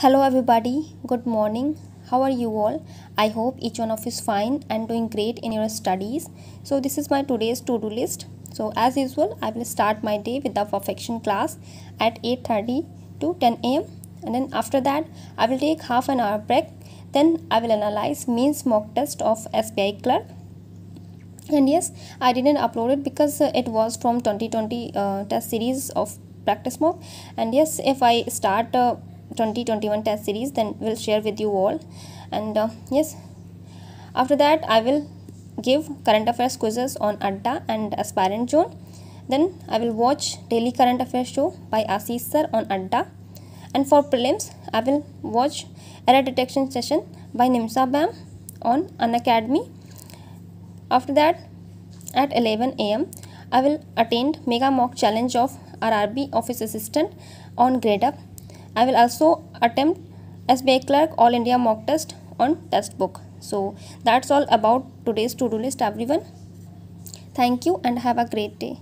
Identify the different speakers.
Speaker 1: hello everybody good morning how are you all i hope each one of is fine and doing great in your studies so this is my today's to-do list so as usual i will start my day with the perfection class at 8:30 to 10 a.m and then after that i will take half an hour break then i will analyze means mock test of sbi clerk and yes i didn't upload it because uh, it was from 2020 uh, test series of practice mock and yes if i start uh, 2021 test series then we'll share with you all and uh, yes after that i will give current affairs quizzes on adda and aspirant zone then i will watch daily current affairs show by ashish sir on adda and for prelims i will watch error detection session by nimsa bam on Academy. after that at 11 am i will attend mega mock challenge of rrb office assistant on grade up I will also attempt SBI Clerk All India Mock Test on Testbook. So that's all about today's to-do list everyone. Thank you and have a great day.